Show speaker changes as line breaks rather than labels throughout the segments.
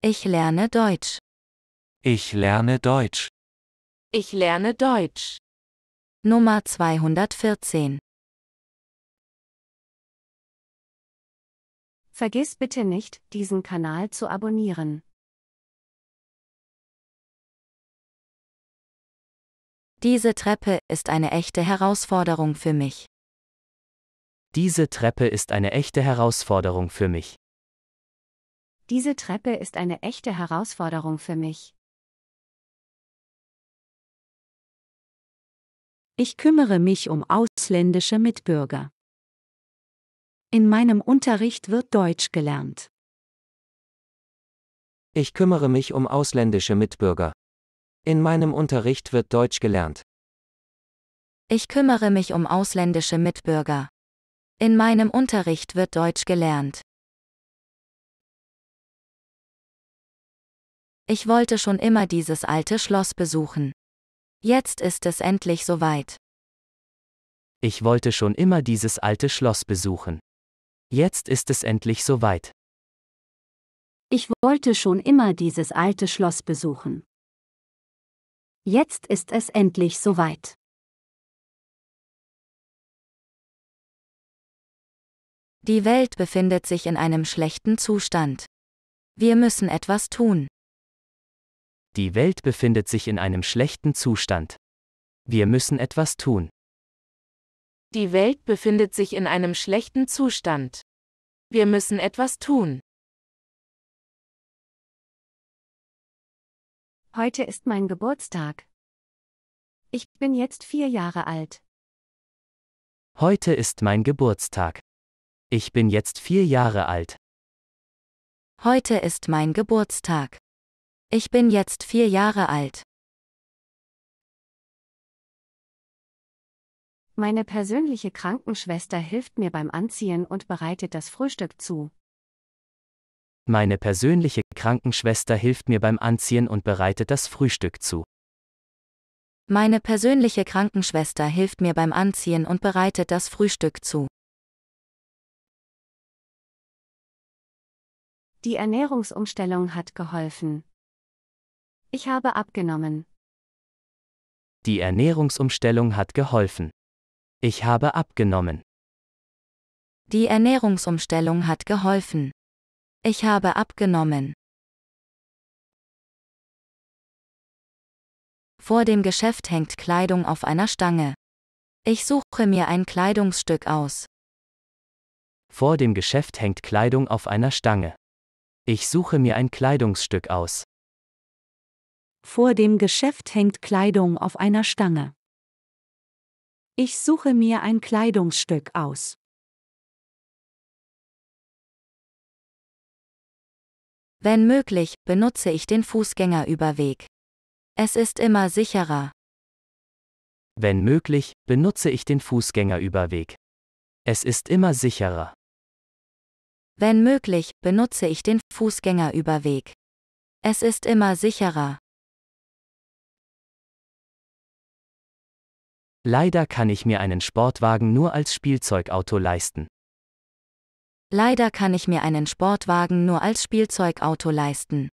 Ich lerne Deutsch.
Ich lerne Deutsch.
Ich lerne Deutsch. Nummer 214. Vergiss bitte nicht, diesen Kanal zu abonnieren. Diese Treppe ist
eine echte Herausforderung für mich.
Diese Treppe ist eine echte Herausforderung für mich.
Diese Treppe ist eine echte Herausforderung
für mich. Ich kümmere mich um ausländische Mitbürger. In meinem Unterricht wird Deutsch gelernt.
Ich kümmere mich um ausländische Mitbürger. In meinem Unterricht wird Deutsch gelernt.
Ich kümmere mich um ausländische Mitbürger. In meinem Unterricht wird Deutsch
gelernt. Ich
wollte schon immer dieses alte Schloss besuchen. Jetzt ist es endlich soweit.
Ich wollte schon immer dieses alte Schloss besuchen. Jetzt ist es endlich soweit.
Ich wollte schon immer dieses alte Schloss besuchen. Jetzt ist es endlich soweit. Die Welt befindet sich in einem schlechten Zustand. Wir müssen etwas tun.
Die Welt befindet sich in einem schlechten Zustand. Wir müssen etwas tun.
Die Welt befindet sich in einem schlechten Zustand.
Wir müssen etwas tun. Heute ist mein Geburtstag. Ich bin jetzt vier Jahre alt.
Heute ist mein Geburtstag. Ich bin jetzt vier Jahre alt.
Heute ist mein Geburtstag. Ich bin jetzt vier Jahre alt.
Meine persönliche Krankenschwester hilft mir beim Anziehen und bereitet das Frühstück zu.
Meine persönliche Krankenschwester hilft mir beim Anziehen und bereitet das Frühstück zu.
Meine persönliche Krankenschwester hilft mir beim Anziehen und bereitet das Frühstück zu.
Die Ernährungsumstellung hat geholfen. Ich habe abgenommen.
Die Ernährungsumstellung hat geholfen. Ich habe abgenommen.
Die Ernährungsumstellung hat geholfen. Ich habe abgenommen. Vor dem Geschäft hängt Kleidung auf einer Stange.
Ich suche mir ein Kleidungsstück aus.
Vor dem Geschäft hängt Kleidung auf einer Stange. Ich suche mir ein Kleidungsstück aus.
Vor dem Geschäft hängt Kleidung auf einer Stange.
Ich suche mir ein Kleidungsstück aus. Wenn möglich, benutze ich den
Fußgängerüberweg. Es ist immer sicherer.
Wenn möglich, benutze ich den Fußgängerüberweg. Es ist immer sicherer.
Wenn möglich, benutze ich den Fußgängerüberweg. Es ist immer
sicherer.
Leider kann ich mir einen Sportwagen nur als Spielzeugauto leisten.
Leider kann ich mir einen Sportwagen nur als Spielzeugauto leisten.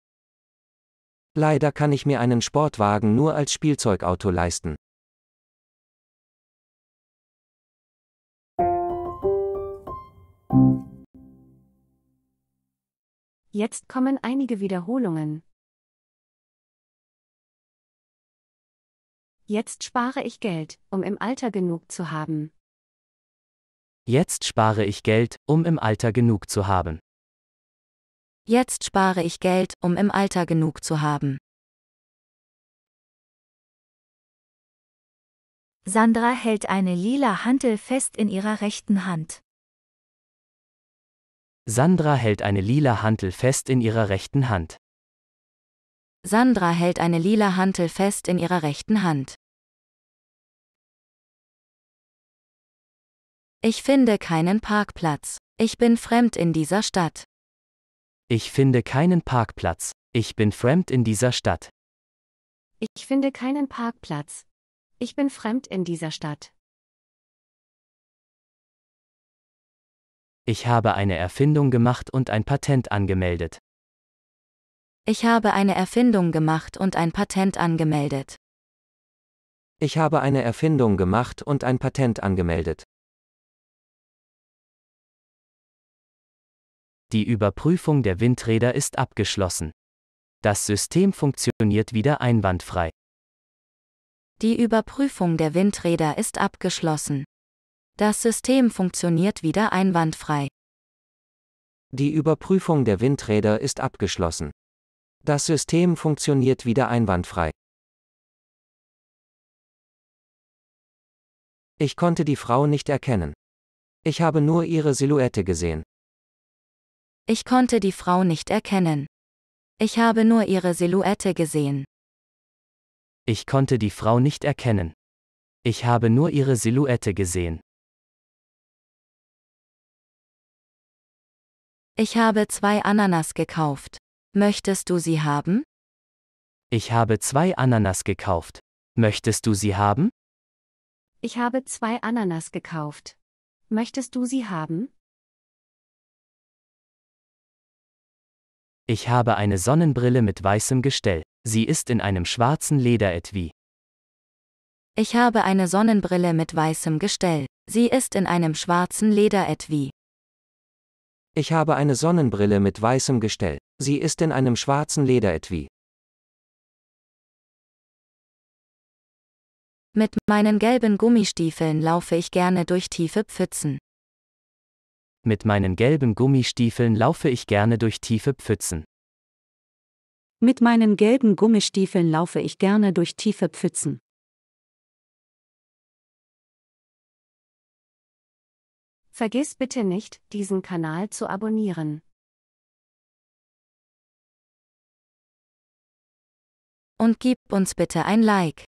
Leider kann ich mir einen Sportwagen nur als Spielzeugauto leisten.
Jetzt kommen einige Wiederholungen. Jetzt spare ich Geld, um im
Alter genug zu haben.
Jetzt spare ich Geld, um im Alter genug zu haben.
Jetzt spare ich Geld, um im Alter genug zu
haben. Sandra
hält eine lila Hantel fest in ihrer rechten Hand.
Sandra hält eine lila Hantel fest in ihrer rechten Hand.
Sandra hält eine lila Hantel fest in ihrer rechten Hand. Ich finde keinen Parkplatz. Ich bin fremd
in dieser Stadt. Ich finde keinen Parkplatz. Ich bin fremd in dieser Stadt.
Ich finde keinen Parkplatz. Ich bin fremd in dieser
Stadt.
Ich habe eine
Erfindung gemacht und ein Patent angemeldet.
Ich habe eine Erfindung gemacht und ein Patent angemeldet.
Ich habe eine Erfindung gemacht und ein Patent angemeldet.
Die Überprüfung der Windräder ist abgeschlossen. Das System funktioniert wieder einwandfrei.
Die Überprüfung der Windräder ist abgeschlossen. Das System funktioniert wieder einwandfrei.
Die Überprüfung der Windräder ist abgeschlossen. Das System funktioniert wieder einwandfrei. Ich konnte die Frau nicht erkennen. Ich habe nur ihre Silhouette gesehen.
Ich konnte die Frau nicht erkennen. Ich habe nur ihre Silhouette gesehen.
Ich konnte die Frau nicht erkennen. Ich habe
nur ihre Silhouette gesehen.
Ich habe zwei Ananas gekauft. Möchtest du sie haben?
Ich habe zwei Ananas gekauft. Möchtest du sie haben?
Ich habe zwei Ananas gekauft. Möchtest du sie haben?
Ich habe eine Sonnenbrille mit weißem Gestell. Sie ist in einem schwarzen Lederetui.
Ich habe eine Sonnenbrille mit weißem Gestell. Sie ist in einem schwarzen Lederetui.
Ich habe eine Sonnenbrille mit weißem Gestell. Sie ist in einem schwarzen Lederetui.
Mit meinen gelben
Gummistiefeln laufe ich gerne durch tiefe Pfützen
mit meinen gelben Gummistiefeln laufe ich gerne durch tiefe Pfützen.
Mit meinen gelben
Gummistiefeln laufe ich gerne durch tiefe Pfützen. Vergiss bitte nicht, diesen Kanal zu abonnieren. Und gib uns bitte ein Like.